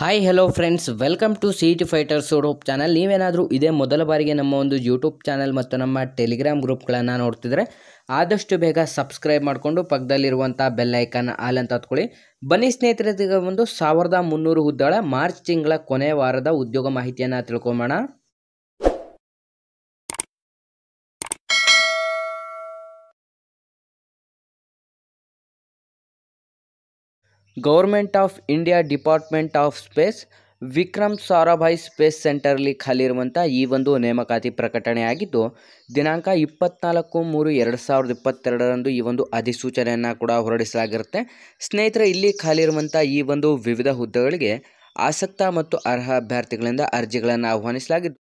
hi hello friends welcome to C T fighters YouTube channel ನೀವೇನಾದರೂ ಇದೇ ಮೊದಲ ಬಾರಿಗೆ ನಮ್ಮ ಒಂದು ಯೂಟ್ಯೂಬ್ ಚಾನಲ್ ಮತ್ತು ನಮ್ಮ ಟೆಲಿಗ್ರಾಮ್ ಗ್ರೂಪ್ಗಳನ್ನು ನೋಡ್ತಿದ್ರೆ ಆದಷ್ಟು ಬೇಗ ಸಬ್ಸ್ಕ್ರೈಬ್ ಮಾಡಿಕೊಂಡು ಪಕ್ಕದಲ್ಲಿರುವಂಥ ಬೆಲ್ಲೈಕನ್ ಆಲ್ ಅಂತ ಹತ್ಕೊಳ್ಳಿ ಬನ್ನಿ ಸ್ನೇಹಿತರಿಗೆ ಒಂದು ಸಾವಿರದ ಮುನ್ನೂರು ಉದ್ದಳ ಮಾರ್ಚ್ ತಿಂಗಳ ಕೊನೆಯ ವಾರದ ಉದ್ಯೋಗ ಮಾಹಿತಿಯನ್ನು ತಿಳ್ಕೊಂಬೋಣ government of India department of space Vikram Sarabhai space ಖಾಲಿ ಖಾಲಿರುವಂಥ ಈ ಒಂದು ನೇಮಕಾತಿ ಪ್ರಕಟಣೆಯಾಗಿದ್ದು ದಿನಾಂಕ ಇಪ್ಪತ್ನಾಲ್ಕು ಮೂರು ಎರಡು ಸಾವಿರದ ಇಪ್ಪತ್ತೆರಡರಂದು ಈ ಒಂದು ಅಧಿಸೂಚನೆಯನ್ನು ಕೂಡ ಹೊರಡಿಸಲಾಗಿರುತ್ತೆ ಸ್ನೇಹಿತರೆ ಇಲ್ಲಿ ಖಾಲಿರುವಂಥ ಈ ಒಂದು ವಿವಿಧ ಹುದ್ದೆಗಳಿಗೆ ಆಸಕ್ತ ಮತ್ತು ಅರ್ಹ ಅಭ್ಯರ್ಥಿಗಳಿಂದ ಅರ್ಜಿಗಳನ್ನು ಆಹ್ವಾನಿಸಲಾಗಿದ್ದು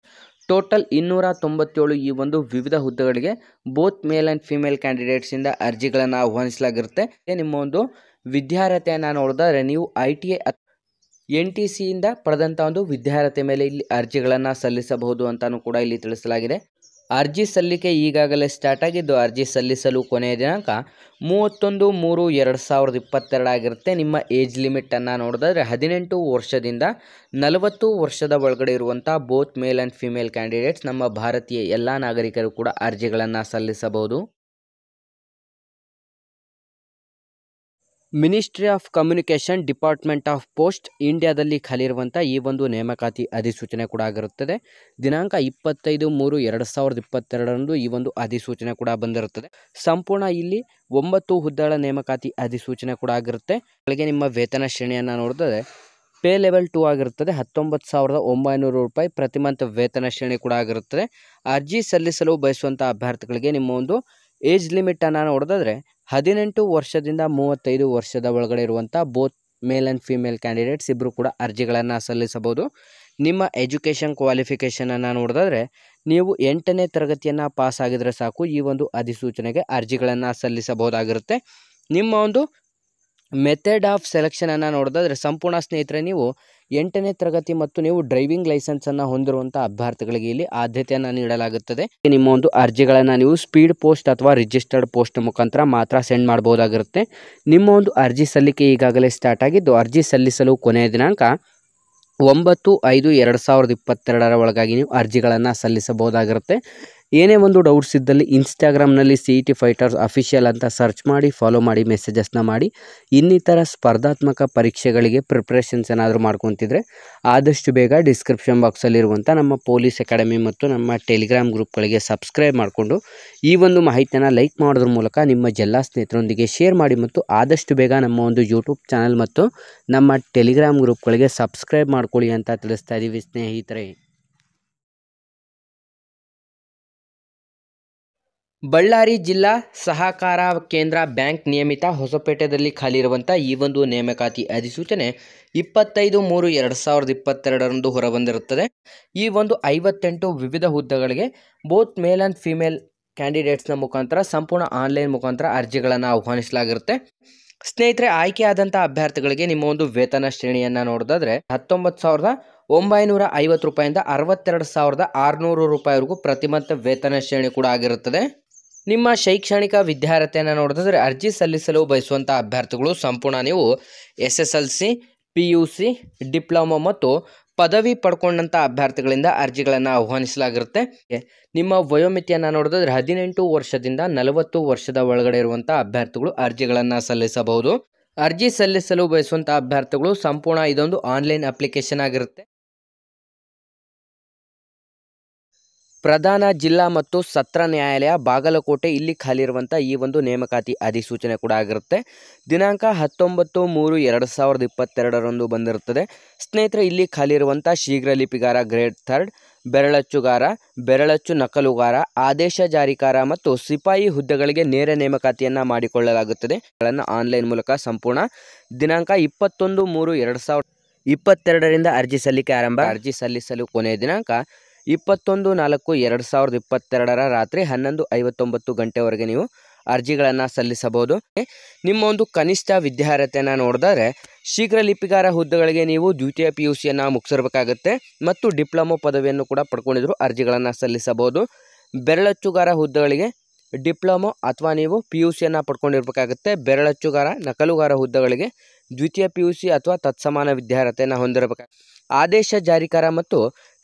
ಟೋಟಲ್ ಇನ್ನೂರ ತೊಂಬತ್ತೇಳು ಈ ಒಂದು ವಿವಿಧ ಹುದ್ದೆಗಳಿಗೆ ಬೋತ್ ಮೇಲ್ ಆ್ಯಂಡ್ ಫಿಮೇಲ್ ಕ್ಯಾಂಡಿಡೇಟ್ಸಿಂದ ಅರ್ಜಿಗಳನ್ನು ಆಹ್ವಾನಿಸಲಾಗಿರುತ್ತೆ ನಿಮ್ಮ ಒಂದು ವಿದ್ಯಾರ್ಹತೆಯನ್ನು ನೋಡಿದ್ರೆ ನೀವು I T A N T ಸಿಯಿಂದ ಪಡೆದಂಥ ಒಂದು ವಿದ್ಯಾರ್ಹತೆ ಮೇಲೆ ಇಲ್ಲಿ ಅರ್ಜಿಗಳನ್ನು ಸಲ್ಲಿಸಬಹುದು ಅಂತಲೂ ಕೂಡ ಇಲ್ಲಿ ತಿಳಿಸಲಾಗಿದೆ ಅರ್ಜಿ ಸಲ್ಲಿಕೆ ಈಗಾಗಲೇ ಸ್ಟಾರ್ಟ್ ಆಗಿದ್ದು ಅರ್ಜಿ ಸಲ್ಲಿಸಲು ಕೊನೆಯ ದಿನಾಂಕ ಮೂವತ್ತೊಂದು ಮೂರು ಎರಡು ಸಾವಿರದ ಇಪ್ಪತ್ತೆರಡಾಗಿರುತ್ತೆ ನಿಮ್ಮ ಏಜ್ ಲಿಮಿಟನ್ನು ನೋಡಿದ್ರೆ ಹದಿನೆಂಟು ವರ್ಷದಿಂದ ನಲವತ್ತು ವರ್ಷದ ಒಳಗಡೆ ಇರುವಂಥ both male and female candidates ನಮ್ಮ ಭಾರತೀಯ ಎಲ್ಲ ನಾಗರಿಕರು ಕೂಡ ಅರ್ಜಿಗಳನ್ನು ಸಲ್ಲಿಸಬಹುದು ministry of communication department of post ಇಂಡಿಯಾದಲ್ಲಿ ಖಾಲಿರುವಂಥ ಈ ಒಂದು ನೇಮಕಾತಿ ಅಧಿಸೂಚನೆ ಕೂಡ ಆಗಿರುತ್ತದೆ ದಿನಾಂಕ ಇಪ್ಪತ್ತೈದು ಮೂರು ಎರಡು ಸಾವಿರದ ಇಪ್ಪತ್ತೆರಡರಂದು ಈ ಒಂದು ಅಧಿಸೂಚನೆ ಕೂಡ ಬಂದಿರುತ್ತದೆ ಸಂಪೂರ್ಣ ಇಲ್ಲಿ ಒಂಬತ್ತು ಹುದ್ದೆಗಳ ನೇಮಕಾತಿ ಅಧಿಸೂಚನೆ ಕೂಡ ಆಗಿರುತ್ತೆ ಬೆಳಗ್ಗೆ ನಿಮ್ಮ ವೇತನ ಶ್ರೇಣಿಯನ್ನು ನೋಡಿದರೆ ಪೇ ಲೆವೆಲ್ ಟೂ ಆಗಿರುತ್ತದೆ ಹತ್ತೊಂಬತ್ತು ಸಾವಿರದ ಒಂಬೈನೂರು ರೂಪಾಯಿ ಪ್ರತಿ ಮಂತ್ ವೇತನ ಶ್ರೇಣಿ ಕೂಡ ಆಗಿರುತ್ತದೆ ಅರ್ಜಿ ಸಲ್ಲಿಸಲು ಬಯಸುವಂಥ ಅಭ್ಯರ್ಥಿಗಳಿಗೆ ನಿಮ್ಮ ಒಂದು ಏಜ್ ಲಿಮಿಟನ್ನು ನೋಡೋದಾದ್ರೆ ಹದಿನೆಂಟು ವರ್ಷದಿಂದ ಮೂವತ್ತೈದು ವರ್ಷದ ಒಳಗಡೆ ಇರುವಂಥ both male and female candidates ಇಬ್ಬರು ಕೂಡ ಅರ್ಜಿಗಳನ್ನು ಸಲ್ಲಿಸಬಹುದು ನಿಮ್ಮ ಎಜುಕೇಷನ್ ಕ್ವಾಲಿಫಿಕೇಷನನ್ನು ನೋಡಿದ್ರೆ ನೀವು ಎಂಟನೇ ತರಗತಿಯನ್ನು ಪಾಸ್ ಆಗಿದ್ರೆ ಸಾಕು ಈ ಒಂದು ಅಧಿಸೂಚನೆಗೆ ಅರ್ಜಿಗಳನ್ನು ಸಲ್ಲಿಸಬಹುದಾಗಿರುತ್ತೆ ನಿಮ್ಮ ಒಂದು ಮೆಥಡ್ ಆಫ್ ಸೆಲೆಕ್ಷನನ್ನು ನೋಡೋದಾದ್ರೆ ಸಂಪೂರ್ಣ ಸ್ನೇಹಿತರೆ ನೀವು ಎಂಟನೇ ತರಗತಿ ಮತ್ತು ನೀವು ಡ್ರೈವಿಂಗ್ ಲೈಸೆನ್ಸ್ ಅನ್ನು ಹೊಂದಿರುವಂತಹ ಅಭ್ಯರ್ಥಿಗಳಿಗೆ ಇಲ್ಲಿ ಆದ್ಯತೆಯನ್ನು ನೀಡಲಾಗುತ್ತದೆ ನಿಮ್ಮ ಒಂದು ಅರ್ಜಿಗಳನ್ನು ನೀವು ಸ್ಪೀಡ್ ಪೋಸ್ಟ್ ಅಥವಾ ರಿಜಿಸ್ಟರ್ಡ್ ಪೋಸ್ಟ್ ಮುಖಾಂತರ ಮಾತ್ರ ಸೆಂಡ್ ಮಾಡಬಹುದಾಗಿರುತ್ತೆ ನಿಮ್ಮ ಒಂದು ಅರ್ಜಿ ಸಲ್ಲಿಕೆ ಈಗಾಗಲೇ ಸ್ಟಾರ್ಟ್ ಆಗಿದ್ದು ಅರ್ಜಿ ಸಲ್ಲಿಸಲು ಕೊನೆಯ ದಿನಾಂಕ ಒಂಬತ್ತು ಐದು ಎರಡು ಸಾವಿರದ ಇಪ್ಪತ್ತೆರಡರ ಒಳಗಾಗಿ ನೀವು ಅರ್ಜಿಗಳನ್ನು ಸಲ್ಲಿಸಬಹುದಾಗಿರುತ್ತೆ ಏನೇ ಒಂದು ಡೌಟ್ಸ್ ಇದ್ದಲ್ಲಿ ಇನ್ಸ್ಟಾಗ್ರಾಮ್ನಲ್ಲಿ C E T fighters official ಅಂತ ಸರ್ಚ್ ಮಾಡಿ ಫಾಲೋ ಮಾಡಿ ಮೆಸೇಜಸ್ನ ಮಾಡಿ ಇನ್ನಿತರ ಸ್ಪರ್ಧಾತ್ಮಕ ಪರೀಕ್ಷೆಗಳಿಗೆ ಪ್ರಿಪ್ರೇಷನ್ಸ್ ಏನಾದರೂ ಮಾಡ್ಕೊತಿದ್ರೆ ಆದಷ್ಟು ಬೇಗ ಡಿಸ್ಕ್ರಿಪ್ಷನ್ ಬಾಕ್ಸಲ್ಲಿರುವಂಥ ನಮ್ಮ ಪೊಲೀಸ್ ಅಕಾಡೆಮಿ ಮತ್ತು ನಮ್ಮ ಟೆಲಿಗ್ರಾಮ್ ಗ್ರೂಪ್ಗಳಿಗೆ ಸಬ್ಸ್ಕ್ರೈಬ್ ಮಾಡಿಕೊಂಡು ಈ ಒಂದು ಮಾಹಿತಿಯನ್ನು ಲೈಕ್ ಮಾಡೋದ್ರ ಮೂಲಕ ನಿಮ್ಮ ಎಲ್ಲ ಸ್ನೇಹಿತರೊಂದಿಗೆ ಶೇರ್ ಮಾಡಿ ಮತ್ತು ಆದಷ್ಟು ಬೇಗ ನಮ್ಮ ಒಂದು ಯೂಟ್ಯೂಬ್ ಚಾನಲ್ ಮತ್ತು ನಮ್ಮ ಟೆಲಿಗ್ರಾಮ್ ಗ್ರೂಪ್ಗಳಿಗೆ ಸಬ್ಸ್ಕ್ರೈಬ್ ಮಾಡ್ಕೊಳ್ಳಿ ಅಂತ ತಿಳಿಸ್ತಾ ಇದ್ದೀವಿ ಸ್ನೇಹಿತರೆ ಬಳ್ಳಾರಿ ಜಿಲ್ಲಾ ಸಹಕಾರ ಕೇಂದ್ರ ಬ್ಯಾಂಕ್ ನಿಯಮಿತ ಹೊಸಪೇಟೆಯಲ್ಲಿ ಖಾಲಿ ಇರುವಂಥ ಈ ಒಂದು ನೇಮಕಾತಿ ಅಧಿಸೂಚನೆ ಇಪ್ಪತ್ತೈದು ಮೂರು ಎರಡು ಸಾವಿರದ ಇಪ್ಪತ್ತೆರಡರಂದು ಹೊರಬಂದಿರುತ್ತದೆ ಈ ಒಂದು ಐವತ್ತೆಂಟು ವಿವಿಧ ಹುದ್ದೆಗಳಿಗೆ ಬೋತ್ ಮೇಲ್ ಆ್ಯಂಡ್ ಫಿಮೇಲ್ ಕ್ಯಾಂಡಿಡೇಟ್ಸ್ನ ಮುಖಾಂತರ ಸಂಪೂರ್ಣ ಆನ್ಲೈನ್ ಮುಖಾಂತರ ಅರ್ಜಿಗಳನ್ನು ಆಹ್ವಾನಿಸಲಾಗಿರುತ್ತೆ ಸ್ನೇಹಿತರೆ ಆಯ್ಕೆಯಾದಂಥ ಅಭ್ಯರ್ಥಿಗಳಿಗೆ ನಿಮ್ಮ ಒಂದು ವೇತನ ಶ್ರೇಣಿಯನ್ನು ನೋಡೋದಾದ್ರೆ ಹತ್ತೊಂಬತ್ತು ಸಾವಿರದ ಒಂಬೈನೂರ ಐವತ್ತು ರೂಪಾಯಿಂದ ಅರವತ್ತೆರಡು ಸಾವಿರದ ಆರುನೂರು ರೂಪಾಯಿವರೆಗೂ ಪ್ರತಿಮಂತ ವೇತನ ಶ್ರೇಣಿ ಕೂಡ ಆಗಿರುತ್ತದೆ ನಿಮ್ಮ ಶೈಕ್ಷಣಿಕ ವಿದ್ಯಾರ್ಥಿಯನ್ನು ನೋಡೋದಾದ್ರೆ ಅರ್ಜಿ ಸಲ್ಲಿಸಲು ಬಯಸುವಂಥ ಅಭ್ಯರ್ಥಿಗಳು ಸಂಪೂರ್ಣ ನೀವು S S L C P U C diploma ಮತ್ತು ಪದವಿ ಪಡ್ಕೊಂಡಂಥ ಅಭ್ಯರ್ಥಿಗಳಿಂದ ಅರ್ಜಿಗಳನ್ನು ಆಹ್ವಾನಿಸಲಾಗಿರುತ್ತೆ ನಿಮ್ಮ ವಯೋಮಿತಿಯನ್ನು ನೋಡೋದಾದ್ರೆ ಹದಿನೆಂಟು ವರ್ಷದಿಂದ ನಲವತ್ತು ವರ್ಷದ ಒಳಗಡೆ ಇರುವಂಥ ಅಭ್ಯರ್ಥಿಗಳು ಅರ್ಜಿಗಳನ್ನು ಸಲ್ಲಿಸಬಹುದು ಅರ್ಜಿ ಸಲ್ಲಿಸಲು ಬಯಸುವಂಥ ಅಭ್ಯರ್ಥಿಗಳು ಸಂಪೂರ್ಣ ಇದೊಂದು ಆನ್ಲೈನ್ ಅಪ್ಲಿಕೇಶನ್ ಆಗಿರುತ್ತೆ ಪ್ರಧಾನ ಜಿಲ್ಲಾ ಮತ್ತು ಸತ್ರ ನ್ಯಾಯಾಲಯ ಬಾಗಲಕೋಟೆ ಇಲ್ಲಿ ಖಾಲಿ ಈ ಒಂದು ನೇಮಕಾತಿ ಅಧಿಸೂಚನೆ ಕೂಡ ಆಗಿರುತ್ತೆ ದಿನಾಂಕ ಹತ್ತೊಂಬತ್ತು ಮೂರು ಎರಡು ಸಾವಿರದ ಇಪ್ಪತ್ತೆರಡರಂದು ಬಂದಿರುತ್ತದೆ ಸ್ನೇಹಿತರೆ ಇಲ್ಲಿ ಖಾಲಿ ಶೀಘ್ರ ಲಿಪಿಗಾರ ಗ್ರೇಡ್ ಥರ್ಡ್ ಬೆರಳಚ್ಚುಗಾರ ಬೆರಳಚ್ಚು ನಕಲುಗಾರ ಆದೇಶ ಜಾರಿಕಾರ ಮತ್ತು ಸಿಪಾಯಿ ಹುದ್ದೆಗಳಿಗೆ ನೇರ ನೇಮಕಾತಿಯನ್ನು ಮಾಡಿಕೊಳ್ಳಲಾಗುತ್ತದೆ ಆನ್ಲೈನ್ ಮೂಲಕ ಸಂಪೂರ್ಣ ದಿನಾಂಕ ಇಪ್ಪತ್ತೊಂದು ಮೂರು ಎರಡು ಸಾವಿರದ ಇಪ್ಪತ್ತೆರಡರಿಂದ ಅರ್ಜಿ ಸಲ್ಲಿಕೆ ಆರಂಭ ಅರ್ಜಿ ಸಲ್ಲಿಸಲು ಕೊನೆಯ ದಿನಾಂಕ ಇಪ್ಪತ್ತೊಂದು ನಾಲ್ಕು ಎರಡು ಸಾವಿರದ ಇಪ್ಪತ್ತೆರಡರ ರಾತ್ರಿ ಹನ್ನೊಂದು ಐವತ್ತೊಂಬತ್ತು ಗಂಟೆವರೆಗೆ ನೀವು ಅರ್ಜಿಗಳನ್ನು ಸಲ್ಲಿಸಬಹುದು ನಿಮ್ಮ ಒಂದು ಕನಿಷ್ಠ ವಿದ್ಯಾರ್ಹತೆಯನ್ನು ನೋಡಿದರೆ ಶೀಘ್ರ ಲಿಪಿಗಾರ ಹುದ್ದೆಗಳಿಗೆ ನೀವು ದ್ವಿತೀಯ ಪಿ ಯು ಸಿಯನ್ನು ಮುಗಿಸಿರ್ಬೇಕಾಗತ್ತೆ ಮತ್ತು ಡಿಪ್ಲೊಮೊ ಪದವಿಯನ್ನು ಕೂಡ ಪಡ್ಕೊಂಡಿದ್ರು ಅರ್ಜಿಗಳನ್ನು ಸಲ್ಲಿಸಬಹುದು ಬೆರಳಚ್ಚುಗಾರ ಹುದ್ದೆಗಳಿಗೆ ಡಿಪ್ಲೊಮೊ ಅಥವಾ ನೀವು ಪಿ ಯು ಸಿಯನ್ನು ಪಡ್ಕೊಂಡಿರಬೇಕಾಗುತ್ತೆ ಬೆರಳಚ್ಚುಗಾರ ನಕಲುಗಾರ ಹುದ್ದೆಗಳಿಗೆ ದ್ವಿತೀಯ ಪಿ ಯು ಸಿ ಅಥವಾ ತತ್ಸಮಾನ ವಿದ್ಯಾರ್ಹತೆಯನ್ನು ಹೊಂದಿರಬೇಕು ಆದೇಶ ಜಾರಿಕಾರ ಮತ್ತು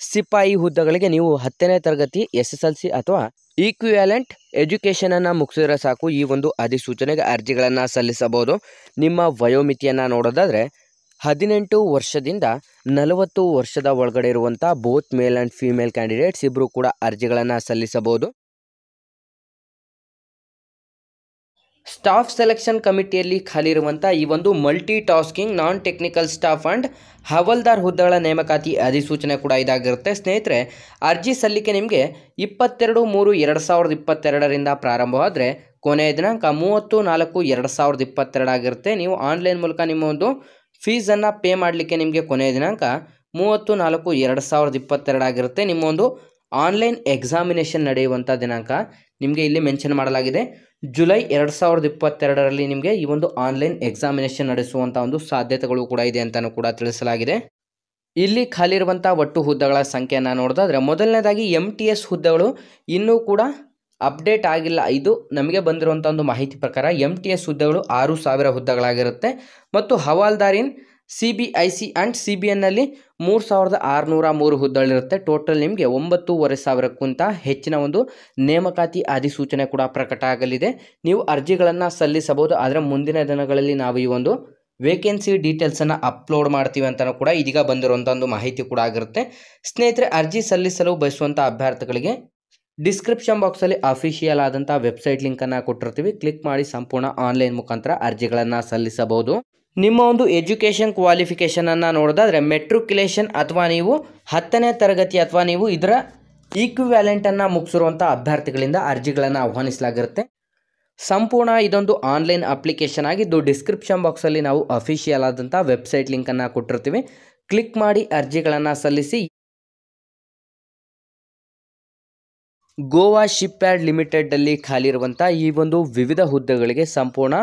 ಸಿಪಾಯಿ ಹುದ್ದೆಗಳಿಗೆ ನೀವು ಹತ್ತನೇ ತರಗತಿ ಎಸ್ ಎಸ್ ಎಲ್ ಸಿ ಅಥವಾ ಈಕ್ವಿಯಾಲೆಂಟ್ ಎಜುಕೇಷನನ್ನು ಮುಗಿಸಿದ್ರೆ ಸಾಕು ಈ ಒಂದು ಅಧಿಸೂಚನೆಗೆ ಅರ್ಜಿಗಳನ್ನು ಸಲ್ಲಿಸಬಹುದು ನಿಮ್ಮ ವಯೋಮಿತಿಯನ್ನು ನೋಡೋದಾದರೆ ಹದಿನೆಂಟು ವರ್ಷದಿಂದ ನಲವತ್ತು ವರ್ಷದ ಒಳಗಡೆ ಇರುವಂಥ both male and female candidates ಇಬ್ಬರು ಕೂಡ ಅರ್ಜಿಗಳನ್ನು ಸಲ್ಲಿಸಬಹುದು ಸ್ಟಾಫ್ ಸೆಲೆಕ್ಷನ್ ಕಮಿಟಿಯಲ್ಲಿ ಇರುವಂಥ ಈ ಒಂದು multi tasking non technical staff and havildar ಹುದ್ದೆಗಳ ನೇಮಕಾತಿ ಅಧಿಸೂಚನೆ ಕೂಡ ಇದಾಗಿರುತ್ತೆ ಸ್ನೇಹಿತರೆ ಅರ್ಜಿ ಸಲ್ಲಿಕೆ ನಿಮಗೆ ಇಪ್ಪತ್ತೆರಡು ಮೂರು ಎರಡು ಸಾವಿರದ ಇಪ್ಪತ್ತೆರಡರಿಂದ ಪ್ರಾರಂಭವಾದರೆ ಕೊನೆಯ ದಿನಾಂಕ ಮೂವತ್ತು ನಾಲ್ಕು ಎರಡು ಸಾವಿರದ ಇಪ್ಪತ್ತೆರಡು ಆಗಿರುತ್ತೆ ನೀವು ಆನ್ಲೈನ್ ಮೂಲಕ ನಿಮ್ಮ ಒಂದು ಫೀಸನ್ನು ಪೇ ಮಾಡಲಿಕ್ಕೆ ನಿಮಗೆ ಕೊನೆಯ ದಿನಾಂಕ ಮೂವತ್ತು ನಾಲ್ಕು ಎರಡು ಸಾವಿರದ ಇಪ್ಪತ್ತೆರಡು ಆಗಿರುತ್ತೆ ನಿಮ್ಮ ಒಂದು ಆನ್ಲೈನ್ ಎಕ್ಸಾಮಿನೇಷನ್ ನಡೆಯುವಂಥ ದಿನಾಂಕ ನಿಮಗೆ ಇಲ್ಲಿ ಮೆನ್ಷನ್ ಮಾಡಲಾಗಿದೆ ಜುಲೈ ಎರಡು ಸಾವಿರದ ಇಪ್ಪತ್ತೆರಡರಲ್ಲಿ ನಿಮಗೆ ಈ ಒಂದು ಆನ್ಲೈನ್ ಎಕ್ಸಾಮಿನೇಷನ್ ನಡೆಸುವಂಥ ಒಂದು ಸಾಧ್ಯತೆಗಳು ಕೂಡ ಇದೆ ಅಂತಲೂ ಕೂಡ ತಿಳಿಸಲಾಗಿದೆ ಇಲ್ಲಿ ಖಾಲಿ ಇರುವಂಥ ಒಟ್ಟು ಹುದ್ದೆಗಳ ಸಂಖ್ಯೆಯನ್ನು ನೋಡೋದಾದರೆ ಮೊದಲನೇದಾಗಿ ಎಮ್ ಟಿ ಎಸ್ ಹುದ್ದೆಗಳು ಇನ್ನೂ ಕೂಡ ಅಪ್ಡೇಟ್ ಆಗಿಲ್ಲ ಇದು ನಮಗೆ ಬಂದಿರುವಂಥ ಒಂದು ಮಾಹಿತಿ ಪ್ರಕಾರ ಎಮ್ ಟಿ ಎಸ್ ಹುದ್ದೆಗಳು ಆರು ಸಾವಿರ ಹುದ್ದೆಗಳಾಗಿರುತ್ತೆ ಮತ್ತು ಹವಾಲ್ದಾರಿನ್ C B I C and C B ಎನ್ನಲ್ಲಿ ಮೂರು ಸಾವಿರದ ಆರುನೂರ ಮೂರು ಹುದ್ದೆಗಳಿರುತ್ತೆ ಟೋಟಲ್ ನಿಮಗೆ ಒಂಬತ್ತೂವರೆ ಸಾವಿರಕ್ಕಿಂತ ಹೆಚ್ಚಿನ ಒಂದು ನೇಮಕಾತಿ ಅಧಿಸೂಚನೆ ಕೂಡ ಪ್ರಕಟ ಆಗಲಿದೆ ನೀವು ಅರ್ಜಿಗಳನ್ನು ಸಲ್ಲಿಸಬಹುದು ಆದರೆ ಮುಂದಿನ ದಿನಗಳಲ್ಲಿ ನಾವು ಈ ಒಂದು ವೇಕೆನ್ಸಿ ಡೀಟೇಲ್ಸನ್ನು ಅಪ್ಲೋಡ್ ಮಾಡ್ತೀವಿ ಅಂತಲೂ ಕೂಡ ಇದೀಗ ಬಂದಿರುವಂಥ ಒಂದು ಮಾಹಿತಿ ಕೂಡ ಆಗಿರುತ್ತೆ ಸ್ನೇಹಿತರೆ ಅರ್ಜಿ ಸಲ್ಲಿಸಲು ಬಯಸುವಂಥ ಅಭ್ಯರ್ಥಿಗಳಿಗೆ ಡಿಸ್ಕ್ರಿಪ್ಷನ್ ಬಾಕ್ಸಲ್ಲಿ ಅಫಿಷಿಯಲ್ ಆದಂಥ ವೆಬ್ಸೈಟ್ ಲಿಂಕನ್ನು ಕೊಟ್ಟಿರ್ತೀವಿ ಕ್ಲಿಕ್ ಮಾಡಿ ಸಂಪೂರ್ಣ ಆನ್ಲೈನ್ ಮುಖಾಂತರ ಅರ್ಜಿಗಳನ್ನು ಸಲ್ಲಿಸಬಹುದು ನಿಮ್ಮ ಒಂದು ಎಜುಕೇಷನ್ ಕ್ವಾಲಿಫಿಕೇಷನನ್ನು ನೋಡೋದಾದರೆ ಮೆಟ್ರಿಕ್ಯುಲೇಷನ್ ಅಥವಾ ನೀವು ಹತ್ತನೇ ತರಗತಿ ಅಥವಾ ನೀವು ಇದರ ಈಕ್ವಿವ್ಯಾಲೆಂಟನ್ನು ಮುಗಿಸಿರುವಂಥ ಅಭ್ಯರ್ಥಿಗಳಿಂದ ಅರ್ಜಿಗಳನ್ನು ಆಹ್ವಾನಿಸಲಾಗಿರುತ್ತೆ ಸಂಪೂರ್ಣ ಇದೊಂದು ಆನ್ಲೈನ್ ಅಪ್ಲಿಕೇಶನ್ ಆಗಿದ್ದು ಡಿಸ್ಕ್ರಿಪ್ಷನ್ ಬಾಕ್ಸಲ್ಲಿ ನಾವು ಅಫಿಷಿಯಲ್ ಆದಂಥ ವೆಬ್ಸೈಟ್ ಲಿಂಕನ್ನು ಕೊಟ್ಟಿರ್ತೀವಿ ಕ್ಲಿಕ್ ಮಾಡಿ ಅರ್ಜಿಗಳನ್ನು ಸಲ್ಲಿಸಿ ಗೋವಾ ಶಿಪ್ ಯಾರ್ಡ್ ಖಾಲಿ ಖಾಲಿರುವಂಥ ಈ ಒಂದು ವಿವಿಧ ಹುದ್ದೆಗಳಿಗೆ ಸಂಪೂರ್ಣ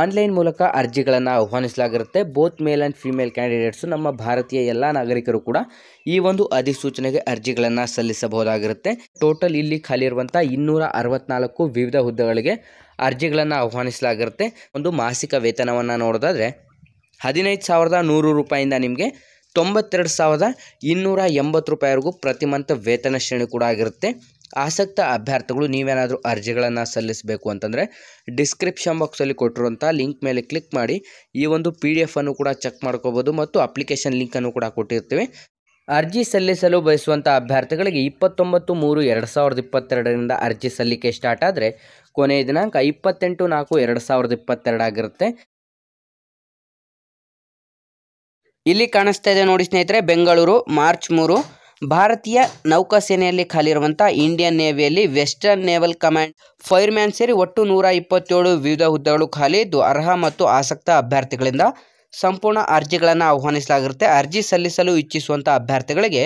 ಆನ್ಲೈನ್ ಮೂಲಕ ಅರ್ಜಿಗಳನ್ನು ಆಹ್ವಾನಿಸಲಾಗಿರುತ್ತೆ both male and female candidates ನಮ್ಮ ಭಾರತೀಯ ಎಲ್ಲ ನಾಗರಿಕರು ಕೂಡ ಈ ಒಂದು ಅಧಿಸೂಚನೆಗೆ ಅರ್ಜಿಗಳನ್ನು ಸಲ್ಲಿಸಬಹುದಾಗಿರುತ್ತೆ ಟೋಟಲ್ ಇಲ್ಲಿ ಇರುವಂಥ ಇನ್ನೂರ ಅರವತ್ನಾಲ್ಕು ವಿವಿಧ ಹುದ್ದೆಗಳಿಗೆ ಅರ್ಜಿಗಳನ್ನು ಆಹ್ವಾನಿಸಲಾಗಿರುತ್ತೆ ಒಂದು ಮಾಸಿಕ ವೇತನವನ್ನು ನೋಡೋದಾದರೆ ಹದಿನೈದು ಸಾವಿರದ ನೂರು ರೂಪಾಯಿಂದ ನಿಮಗೆ ತೊಂಬತ್ತೆರಡು ಸಾವಿರದ ಇನ್ನೂರ ಎಂಬತ್ತು ರೂಪಾಯಿವರೆಗೂ ಪ್ರತಿ ಮಂತ್ ವೇತನ ಶ್ರೇಣಿ ಕೂಡ ಆಗಿರುತ್ತೆ ಆಸಕ್ತ ಅಭ್ಯರ್ಥಿಗಳು ನೀವೇನಾದರೂ ಅರ್ಜಿಗಳನ್ನು ಸಲ್ಲಿಸಬೇಕು ಅಂತಂದರೆ ಡಿಸ್ಕ್ರಿಪ್ಷನ್ ಬಾಕ್ಸಲ್ಲಿ ಕೊಟ್ಟಿರುವಂಥ ಲಿಂಕ್ ಮೇಲೆ ಕ್ಲಿಕ್ ಮಾಡಿ ಈ ಒಂದು ಪಿ ಡಿ ಎಫನ್ನು ಕೂಡ ಚೆಕ್ ಮಾಡ್ಕೋಬೋದು ಮತ್ತು ಅಪ್ಲಿಕೇಶನ್ ಲಿಂಕನ್ನು ಕೂಡ ಕೊಟ್ಟಿರ್ತೀವಿ ಅರ್ಜಿ ಸಲ್ಲಿಸಲು ಬಯಸುವಂಥ ಅಭ್ಯರ್ಥಿಗಳಿಗೆ ಇಪ್ಪತ್ತೊಂಬತ್ತು ಮೂರು ಎರಡು ಸಾವಿರದ ಇಪ್ಪತ್ತೆರಡರಿಂದ ಅರ್ಜಿ ಸಲ್ಲಿಕೆ ಸ್ಟಾರ್ಟ್ ಆದರೆ ಕೊನೆಯ ದಿನಾಂಕ ಇಪ್ಪತ್ತೆಂಟು ನಾಲ್ಕು ಎರಡು ಸಾವಿರದ ಇಪ್ಪತ್ತೆರಡಾಗಿರುತ್ತೆ ಇಲ್ಲಿ ಕಾಣಿಸ್ತಾ ಇದೆ ನೋಡಿ ಸ್ನೇಹಿತರೆ ಬೆಂಗಳೂರು ಮಾರ್ಚ್ ಮೂರು ಭಾರತೀಯ ನೌಕಾಸೇನೆಯಲ್ಲಿ ಖಾಲಿರುವಂತಹ ಇಂಡಿಯನ್ ನೇವಿಯಲ್ಲಿ ವೆಸ್ಟರ್ನ್ ನೇವಲ್ ಕಮಾಂಡ್ ಫೈರ್ಮ್ಯಾನ್ ಸೇರಿ ಒಟ್ಟು ನೂರ ಇಪ್ಪತ್ತೇಳು ವಿವಿಧ ಹುದ್ದೆಗಳು ಖಾಲಿ ಇದ್ದು ಅರ್ಹ ಮತ್ತು ಆಸಕ್ತ ಅಭ್ಯರ್ಥಿಗಳಿಂದ ಸಂಪೂರ್ಣ ಅರ್ಜಿಗಳನ್ನು ಆಹ್ವಾನಿಸಲಾಗಿರುತ್ತೆ ಅರ್ಜಿ ಸಲ್ಲಿಸಲು ಇಚ್ಛಿಸುವಂಥ ಅಭ್ಯರ್ಥಿಗಳಿಗೆ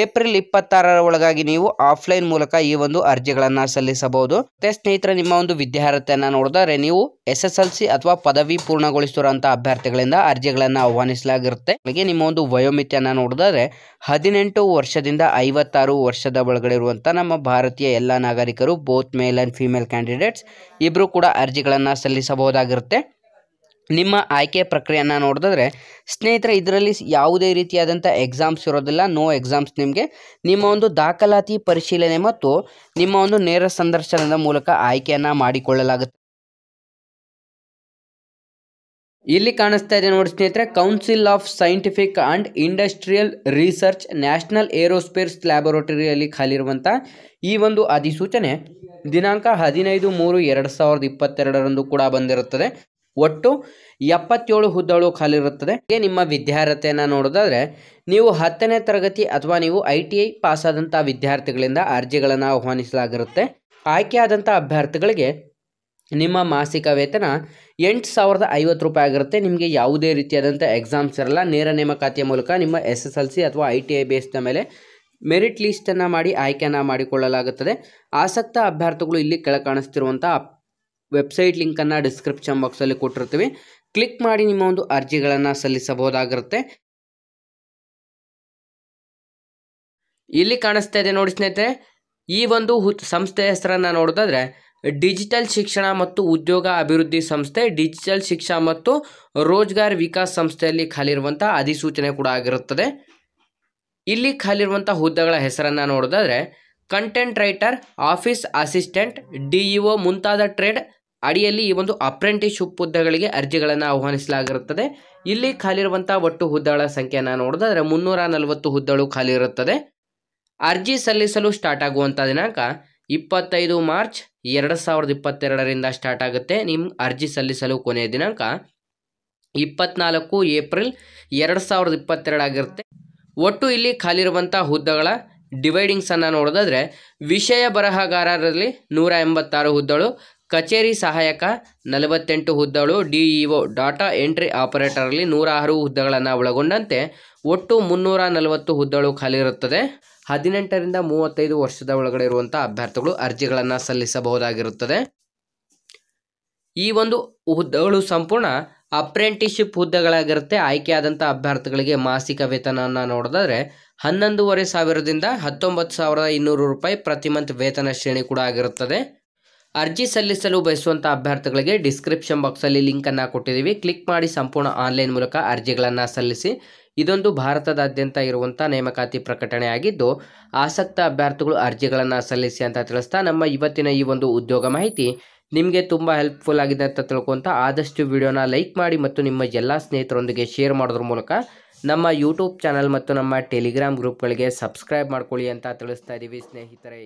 ಏಪ್ರಿಲ್ ಇಪ್ಪತ್ತಾರರ ಒಳಗಾಗಿ ನೀವು ಆಫ್ಲೈನ್ ಮೂಲಕ ಈ ಒಂದು ಅರ್ಜಿಗಳನ್ನು ಸಲ್ಲಿಸಬಹುದು ಮತ್ತೆ ಸ್ನೇಹಿತರ ನಿಮ್ಮ ಒಂದು ವಿದ್ಯಾರ್ಹತೆಯನ್ನು ನೋಡಿದರೆ ನೀವು ಎಸ್ ಎಸ್ ಎಲ್ ಸಿ ಅಥವಾ ಪದವಿ ಪೂರ್ಣಗೊಳಿಸಿರುವಂತಹ ಅಭ್ಯರ್ಥಿಗಳಿಂದ ಅರ್ಜಿಗಳನ್ನು ಆಹ್ವಾನಿಸಲಾಗಿರುತ್ತೆ ಹಾಗೆ ನಿಮ್ಮ ಒಂದು ವಯೋಮಿತಿಯನ್ನು ನೋಡಿದರೆ ಹದಿನೆಂಟು ವರ್ಷದಿಂದ ಐವತ್ತಾರು ವರ್ಷದ ಒಳಗಡೆ ಇರುವಂತಹ ನಮ್ಮ ಭಾರತೀಯ ಎಲ್ಲ ನಾಗರಿಕರು both male and female candidates ಇಬ್ಬರು ಕೂಡ ಅರ್ಜಿಗಳನ್ನು ಸಲ್ಲಿಸಬಹುದಾಗಿರುತ್ತೆ ನಿಮ್ಮ ಆಯ್ಕೆ ಪ್ರಕ್ರಿಯೆಯನ್ನು ನೋಡಿದ್ರೆ ಸ್ನೇಹಿತರೆ ಇದರಲ್ಲಿ ಯಾವುದೇ ರೀತಿಯಾದಂಥ ಎಕ್ಸಾಮ್ಸ್ ಇರೋದಿಲ್ಲ ನೋ ಎಕ್ಸಾಮ್ಸ್ ನಿಮಗೆ ನಿಮ್ಮ ಒಂದು ದಾಖಲಾತಿ ಪರಿಶೀಲನೆ ಮತ್ತು ನಿಮ್ಮ ಒಂದು ನೇರ ಸಂದರ್ಶನದ ಮೂಲಕ ಆಯ್ಕೆಯನ್ನು ಮಾಡಿಕೊಳ್ಳಲಾಗುತ್ತೆ ಇಲ್ಲಿ ಕಾಣಿಸ್ತಾ ಇದೆ ನೋಡಿ ಸ್ನೇಹಿತರೆ council of scientific and industrial research national aerospace ಲ್ಯಾಬೊರೇಟರಿಯಲ್ಲಿ ಖಾಲಿರುವಂಥ ಈ ಒಂದು ಅಧಿಸೂಚನೆ ದಿನಾಂಕ ಹದಿನೈದು ಮೂರು ಎರಡು ಸಾವಿರದ ಇಪ್ಪತ್ತೆರಡರಂದು ಕೂಡ ಬಂದಿರುತ್ತದೆ ಒಟ್ಟು ಎಪ್ಪತ್ತೇಳು ಹುದ್ದೆಗಳು ಇರುತ್ತದೆ ಹಾಗೆ ನಿಮ್ಮ ವಿದ್ಯಾರ್ಹತೆಯನ್ನು ನೋಡೋದಾದರೆ ನೀವು ಹತ್ತನೇ ತರಗತಿ ಅಥವಾ ನೀವು ಐ ಟಿ ಐ ಪಾಸಾದಂಥ ವಿದ್ಯಾರ್ಥಿಗಳಿಂದ ಅರ್ಜಿಗಳನ್ನು ಆಹ್ವಾನಿಸಲಾಗಿರುತ್ತೆ ಆಯ್ಕೆಯಾದಂಥ ಅಭ್ಯರ್ಥಿಗಳಿಗೆ ನಿಮ್ಮ ಮಾಸಿಕ ವೇತನ ಎಂಟು ಸಾವಿರದ ಐವತ್ತು ರೂಪಾಯಿ ಆಗಿರುತ್ತೆ ನಿಮಗೆ ಯಾವುದೇ ರೀತಿಯಾದಂಥ ಎಕ್ಸಾಮ್ಸ್ ಇರಲ್ಲ ನೇರ ನೇಮಕಾತಿಯ ಮೂಲಕ ನಿಮ್ಮ ಎಸ್ ಎಸ್ ಎಲ್ ಸಿ ಅಥವಾ ಐ ಟಿ ಐ ಬೇಸ್ನ ಮೇಲೆ ಮೆರಿಟ್ ಲೀಸ್ಟನ್ನು ಮಾಡಿ ಆಯ್ಕೆಯನ್ನು ಮಾಡಿಕೊಳ್ಳಲಾಗುತ್ತದೆ ಆಸಕ್ತ ಅಭ್ಯರ್ಥಿಗಳು ಇಲ್ಲಿ ಕೆಳ ಕಾಣಿಸ್ತಿರುವಂಥ ವೆಬ್ಸೈಟ್ ಲಿಂಕನ್ನು ಡಿಸ್ಕ್ರಿಪ್ಷನ್ ಬಾಕ್ಸಲ್ಲಿ ಕೊಟ್ಟಿರ್ತೀವಿ ಕ್ಲಿಕ್ ಮಾಡಿ ನಿಮ್ಮ ಒಂದು ಅರ್ಜಿಗಳನ್ನು ಸಲ್ಲಿಸಬಹುದಾಗಿರುತ್ತೆ ಇಲ್ಲಿ ಕಾಣಿಸ್ತಾ ಇದೆ ನೋಡಿ ಸ್ನೇಹಿತರೆ ಈ ಒಂದು ಸಂಸ್ಥೆ ಹೆಸರನ್ನು ನೋಡೋದಾದ್ರೆ ಡಿಜಿಟಲ್ ಶಿಕ್ಷಣ ಮತ್ತು ಉದ್ಯೋಗ ಅಭಿವೃದ್ಧಿ ಸಂಸ್ಥೆ ಡಿಜಿಟಲ್ ಶಿಕ್ಷಣ ಮತ್ತು ರೋಜ್ಗಾರ್ ವಿಕಾಸ್ ಸಂಸ್ಥೆಯಲ್ಲಿ ಖಾಲಿರುವಂಥ ಅಧಿಸೂಚನೆ ಕೂಡ ಆಗಿರುತ್ತದೆ ಇಲ್ಲಿ ಖಾಲಿರುವಂಥ ಹುದ್ದೆಗಳ ಹೆಸರನ್ನು ನೋಡೋದಾದ್ರೆ content writer office assistant DEO ಮುಂತಾದ ಟ್ರೇಡ್ ಅಡಿಯಲ್ಲಿ ಈ ಒಂದು ಅಪ್ರೆಂಟಿಸ್ಶಿಪ್ ಹುದ್ದೆಗಳಿಗೆ ಅರ್ಜಿಗಳನ್ನು ಆಹ್ವಾನಿಸಲಾಗಿರುತ್ತದೆ ಇಲ್ಲಿ ಖಾಲಿರುವಂಥ ಒಟ್ಟು ಹುದ್ದೆಗಳ ಸಂಖ್ಯೆಯನ್ನು ನೋಡೋದಾದ್ರೆ ಮುನ್ನೂರ ನಲವತ್ತು ಹುದ್ದೆಗಳು ಖಾಲಿ ಇರುತ್ತದೆ ಅರ್ಜಿ ಸಲ್ಲಿಸಲು ಸ್ಟಾರ್ಟ್ ಆಗುವಂತ ದಿನಾಂಕ ಇಪ್ಪತ್ತೈದು ಮಾರ್ಚ್ ಎರಡ್ ಸಾವಿರದ ಇಪ್ಪತ್ತೆರಡರಿಂದ ಸ್ಟಾರ್ಟ್ ಆಗುತ್ತೆ ನಿಮ್ಮ ಅರ್ಜಿ ಸಲ್ಲಿಸಲು ಕೊನೆಯ ದಿನಾಂಕ ಇಪ್ಪತ್ನಾಲ್ಕು ಏಪ್ರಿಲ್ ಎರಡ್ ಸಾವಿರದ ಇಪ್ಪತ್ತೆರಡು ಆಗಿರುತ್ತೆ ಒಟ್ಟು ಇಲ್ಲಿ ಖಾಲಿರುವಂಥ ಹುದ್ದೆಗಳ ಅನ್ನ ನೋಡೋದಾದರೆ ವಿಷಯ ಬರಹಗಾರರಲ್ಲಿ ನೂರ ಎಂಬತ್ತಾರು ಹುದ್ದೆಗಳು ಕಚೇರಿ ಸಹಾಯಕ ನಲವತ್ತೆಂಟು ಹುದ್ದೆಗಳು ಡಿಇಒ ಡಾಟಾ ಎಂಟ್ರಿ ಆಪರೇಟರಲ್ಲಿ ನೂರ ಆರು ಹುದ್ದೆಗಳನ್ನು ಒಳಗೊಂಡಂತೆ ಒಟ್ಟು ಮುನ್ನೂರ ನಲವತ್ತು ಹುದ್ದೆಗಳು ಖಾಲಿ ಇರುತ್ತದೆ ಹದಿನೆಂಟರಿಂದ ಮೂವತ್ತೈದು ವರ್ಷದ ಒಳಗಡೆ ಇರುವಂಥ ಅಭ್ಯರ್ಥಿಗಳು ಅರ್ಜಿಗಳನ್ನು ಸಲ್ಲಿಸಬಹುದಾಗಿರುತ್ತದೆ ಈ ಒಂದು ಹುದ್ದೆಗಳು ಸಂಪೂರ್ಣ ಅಪ್ರೆಂಟಿಶಿಪ್ ಹುದ್ದೆಗಳಾಗಿರುತ್ತೆ ಆಯ್ಕೆಯಾದಂಥ ಅಭ್ಯರ್ಥಿಗಳಿಗೆ ಮಾಸಿಕ ವೇತನವನ್ನು ನೋಡೋದಾದರೆ ಹನ್ನೊಂದೂವರೆ ಸಾವಿರದಿಂದ ಹತ್ತೊಂಬತ್ತು ಸಾವಿರದ ಇನ್ನೂರು ರೂಪಾಯಿ ಪ್ರತಿ ಮಂತ್ ವೇತನ ಶ್ರೇಣಿ ಕೂಡ ಆಗಿರುತ್ತದೆ ಅರ್ಜಿ ಸಲ್ಲಿಸಲು ಬಯಸುವಂಥ ಅಭ್ಯರ್ಥಿಗಳಿಗೆ ಡಿಸ್ಕ್ರಿಪ್ಷನ್ ಬಾಕ್ಸಲ್ಲಿ ಲಿಂಕನ್ನು ಕೊಟ್ಟಿದ್ದೀವಿ ಕ್ಲಿಕ್ ಮಾಡಿ ಸಂಪೂರ್ಣ ಆನ್ಲೈನ್ ಮೂಲಕ ಅರ್ಜಿಗಳನ್ನು ಸಲ್ಲಿಸಿ ಇದೊಂದು ಭಾರತದಾದ್ಯಂತ ಇರುವಂಥ ನೇಮಕಾತಿ ಪ್ರಕಟಣೆಯಾಗಿದ್ದು ಆಸಕ್ತ ಅಭ್ಯರ್ಥಿಗಳು ಅರ್ಜಿಗಳನ್ನು ಸಲ್ಲಿಸಿ ಅಂತ ತಿಳಿಸ್ತಾ ನಮ್ಮ ಇವತ್ತಿನ ಈ ಒಂದು ಉದ್ಯೋಗ ಮಾಹಿತಿ ನಿಮಗೆ ತುಂಬ ಹೆಲ್ಪ್ಫುಲ್ ಆಗಿದೆ ಅಂತ ತಿಳ್ಕೊಂತ ಆದಷ್ಟು ವಿಡಿಯೋನ ಲೈಕ್ ಮಾಡಿ ಮತ್ತು ನಿಮ್ಮ ಎಲ್ಲ ಸ್ನೇಹಿತರೊಂದಿಗೆ ಶೇರ್ ಮಾಡೋದ್ರ ಮೂಲಕ ನಮ್ಮ ಯೂಟ್ಯೂಬ್ ಚಾನಲ್ ಮತ್ತು ನಮ್ಮ ಟೆಲಿಗ್ರಾಮ್ ಗ್ರೂಪ್ಗಳಿಗೆ ಸಬ್ಸ್ಕ್ರೈಬ್ ಮಾಡ್ಕೊಳ್ಳಿ ಅಂತ ತಿಳಿಸ್ತಾ ಇದ್ದೀವಿ ಸ್ನೇಹಿತರೆ